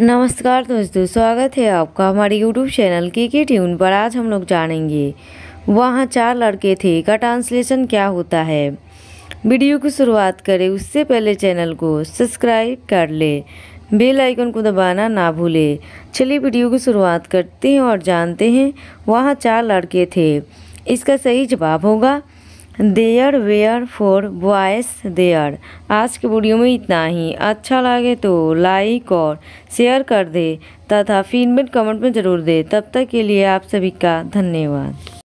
नमस्कार दोस्तों स्वागत है आपका हमारे यूट्यूब चैनल की के ट्यून पर आज हम लोग जानेंगे वहाँ चार लड़के थे का ट्रांसलेशन क्या होता है वीडियो की शुरुआत करें उससे पहले चैनल को सब्सक्राइब कर ले बेल आइकन को दबाना ना भूले चलिए वीडियो की शुरुआत करते हैं और जानते हैं वहाँ चार लड़के थे इसका सही जवाब होगा there were four boys there आज के वीडियो में इतना ही अच्छा लगे तो लाइक और शेयर कर दे तथा फीडबैक कमेंट में ज़रूर दे तब तक के लिए आप सभी का धन्यवाद